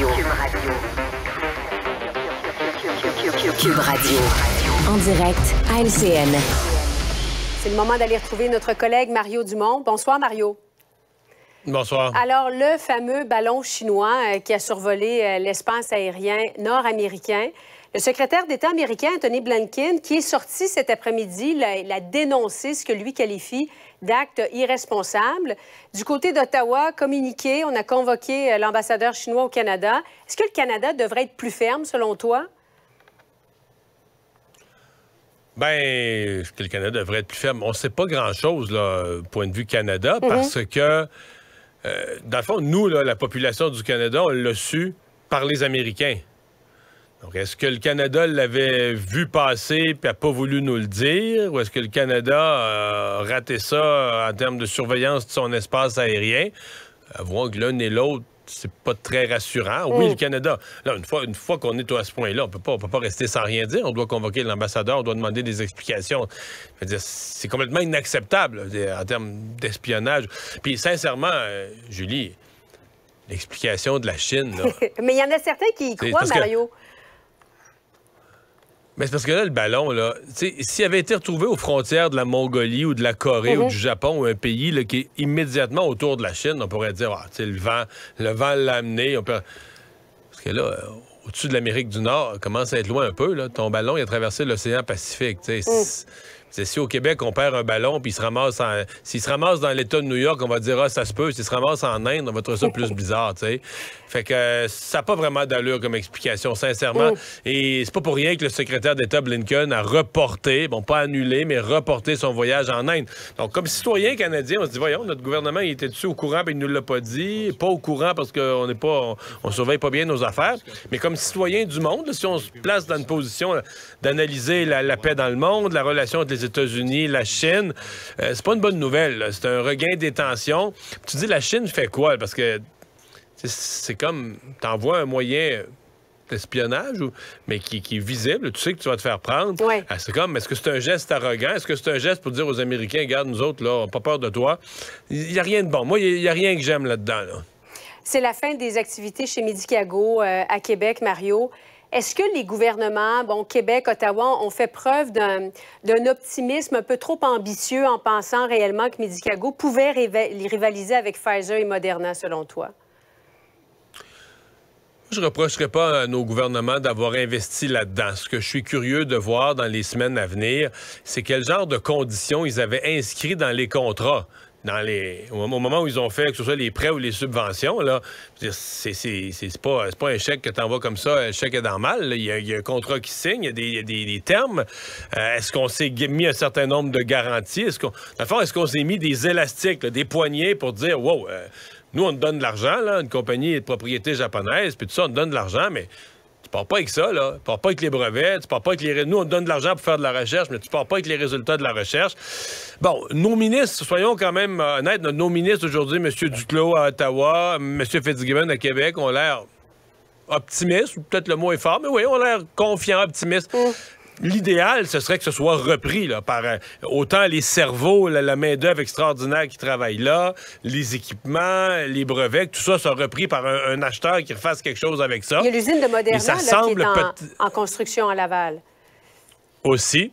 Cube Radio. En direct à C'est le moment d'aller retrouver notre collègue Mario Dumont. Bonsoir, Mario. Bonsoir. Alors, le fameux ballon chinois euh, qui a survolé euh, l'espace aérien nord-américain. Le secrétaire d'État américain Anthony Blinken, qui est sorti cet après-midi, l'a dénoncé ce que lui qualifie d'acte irresponsable Du côté d'Ottawa, communiqué, on a convoqué euh, l'ambassadeur chinois au Canada. Est-ce que le Canada devrait être plus ferme, selon toi? Bien, que le Canada devrait être plus ferme. On ne sait pas grand-chose, là, euh, point de vue Canada, mhm. parce que, euh, dans le fond, nous, la population du Canada, on l'a su par les Américains est-ce que le Canada l'avait vu passer puis n'a pas voulu nous le dire? Ou est-ce que le Canada a euh, raté ça euh, en termes de surveillance de son espace aérien? Avouons que l'un et l'autre, c'est pas très rassurant. Oui, le mm. Canada. Là, une fois, une fois qu'on est à ce point-là, on peut peut pas rester sans rien dire. On doit convoquer l'ambassadeur, on doit demander des explications. C'est complètement inacceptable en termes d'espionnage. Puis, sincèrement, euh, Julie, l'explication de la Chine. Mais il y en a certains qui y croient, Mario. Mais c'est parce que là, le ballon, là, s'il avait été retrouvé aux frontières de la Mongolie ou de la Corée ou mhm. du Japon ou un pays qui est immédiatement autour de la Chine, on pourrait dire, ah, le vent le vent l'a amené. Parce que là, euh, au-dessus de l'Amérique du Nord, commence à être loin un peu. Là. Ton ballon, il a traversé l'océan Pacifique. Mm. C'est si au Québec, on perd un ballon, puis il se ramasse S'il se ramasse dans l'État de New York, on va dire, ah, ça se peut. S'il se ramasse en Inde, on va trouver ça plus bizarre, tu sais. Fait que euh, ça n'a pas vraiment d'allure comme explication, sincèrement. Oh. Et c'est pas pour rien que le secrétaire d'État Blinken a reporté, bon, pas annulé, mais reporté son voyage en Inde. Donc, comme citoyen canadien, on se dit, voyons, notre gouvernement, il était dessus au courant, puis il nous l'a pas dit. Pas au courant parce qu'on n'est pas, on, surveille pas bien nos affaires. Mais comme citoyen du monde, si on se place dans une position d'analyser la, paix dans le monde, la relation entre les États-Unis, la Chine. Euh, c'est pas une bonne nouvelle. C'est un regain des tensions. Tu dis, la Chine fait quoi? Parce que c'est comme, t'envoies un moyen d'espionnage, mais qui, est visible, tu sais que tu vas te faire prendre. Ah, c'est comme, est-ce que c'est un geste arrogant? Est-ce que c'est un geste pour dire aux Américains, regarde, nous autres, là, pas peur de toi? Il n'y a rien de bon. Moi, il n'y a, rien que j'aime là-dedans. C'est la fin des activités chez Medicago euh, à Québec, Mario. Est-ce que les gouvernements, bon, Québec, Ottawa, ont fait preuve d'un optimisme un peu trop ambitieux en pensant réellement que Medicago pouvait rivaliser avec Pfizer et Moderna, selon toi? Je ne reprocherai pas à nos gouvernements d'avoir investi là-dedans. Ce que je suis curieux de voir dans les semaines à venir, c'est quel genre de conditions ils avaient inscrits dans les contrats les, au, moment où ils ont fait, que ce soit les prêts ou les subventions, là, c'est pas, pas un chèque que tu vas comme ça, un chèque est dans mal. Il y, a un contrat qui signe, il y a des, termes. Euh, est-ce qu'on s'est mis un certain nombre de garanties? Est-ce qu'on est qu'on s'est mis des élastiques, des poignées pour dire, wow, euh, nous, on te donne de l'argent, une compagnie de propriété japonaise, puis tout ça, on te donne de l'argent, mais tu pars pas avec ça, là. Tu pars pas avec les brevets, tu pars pas avec les... Nous, on donne de l'argent pour faire de la recherche, mais tu pars pas avec les résultats de la recherche. Bon, nos ministres, soyons quand même euh, honnêtes, nos ministres aujourd'hui, M. Duclos à Ottawa, M. Fitzgibbon à Québec, ont l'air optimistes, ou peut-être le mot est fort, mais oui, ont l'air confiants, optimistes. Mm l'idéal, ce serait que ce soit repris là, par euh, autant les cerveaux, la, main-d'œuvre extraordinaire qui travaille là, les équipements, les brevets, tout ça soit repris par un, acheteur qui refasse quelque chose avec ça. Il y a l'usine de Moderna qui est en, construction à Laval. Aussi.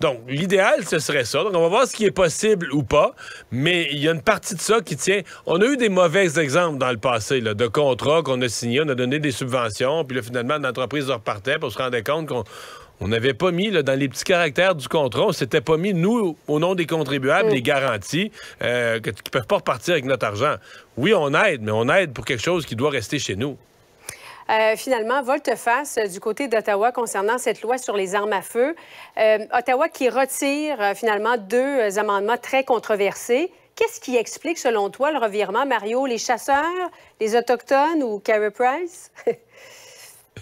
Donc, l'idéal, ce serait ça. Donc, on va voir ce qui est possible ou pas. Mais il y a une partie de ça qui tient. On a eu des mauvais exemples dans le passé, de contrats qu'on a signés, on a donné des subventions, puis finalement, l'entreprise repartait, puis on se rendait compte qu'on on n'avait pas mis dans les petits caractères du contrat, on s'était pas mis, nous, au nom des contribuables, mm. les garanties euh, qui ne peuvent pas repartir avec notre argent. Oui, on aide, mais on aide pour quelque chose qui doit rester chez nous. Euh, finalement, volte-face euh, du côté d'Ottawa concernant cette loi sur les armes à feu. Ottawa qui retire finalement deux amendements très controversés. Qu'est-ce qui explique, selon toi, le revirement, Mario? Les chasseurs, les Autochtones ou Carey Price?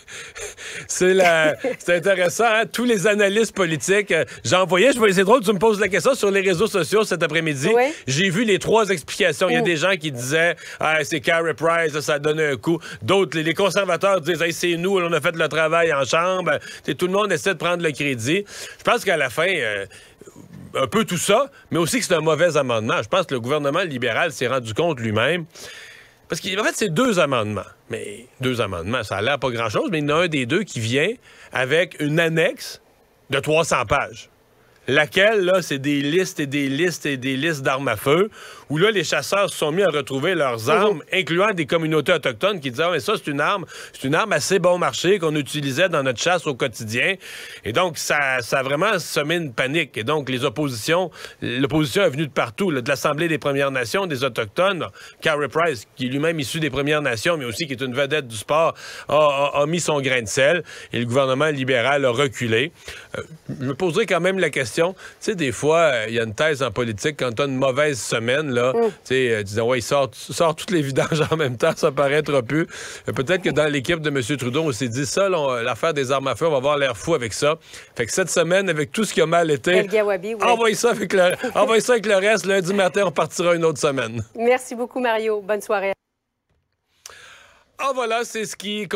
C'est la... intéressant, hein. tous les analystes politiques. j'ai euh, J'en voyais, je voyais, c'est drôle, tu me poses la question sur les réseaux sociaux cet après-midi. J'ai vu les trois explications. Il y a des gens qui disaient ah, c'est Carrie Price, ça a un coup. D'autres, les conservateurs disent c'est nous, on a fait le travail en chambre. tout le monde essaie de prendre le crédit. Je pense qu'à la fin, euh, un peu tout ça, mais aussi que c'est un mauvais amendement. Je pense que le gouvernement libéral s'est rendu compte lui-même parce qu'en fait, c'est deux amendements. Mais deux amendements, ça a l'air pas grand-chose, mais il y en a un des deux qui vient avec une annexe de 300 pages. Laquelle, là, c'est des listes et des listes et des listes d'armes à feu, où là, les chasseurs se sont mis à retrouver leurs mhm. armes, incluant des communautés autochtones qui disaient, Ah, mais ça, c'est une arme, c'est une arme assez bon marché qu'on utilisait dans notre chasse au quotidien. Et donc, ça, ça a vraiment semé une panique. Et donc, les oppositions, l'opposition est venue de partout, de l'Assemblée des Premières Nations, des Autochtones. Carrie Price, qui est lui-même issu des Premières Nations, mais aussi qui est une vedette du sport, a, mis son grain de sel. Et le gouvernement libéral a reculé. Euh, je me poserais quand même la question tu sais, des fois, euh, il y a une thèse en politique, quand tu as une mauvaise semaine, là, mm. tu sais, euh, il sort, sort toutes les vidanges en même temps, ça paraîtra plus. Euh, peut-être que dans l'équipe de M. Trudeau, on s'est dit, ça, l'affaire des armes à feu, on va avoir l'air fou avec ça. Fait que cette semaine, avec tout ce qui a mal été, ça, avec le, ça avec le reste. Lundi matin, on partira une autre semaine. Merci beaucoup, Mario. Bonne soirée. Ah, voilà, c'est ce qui.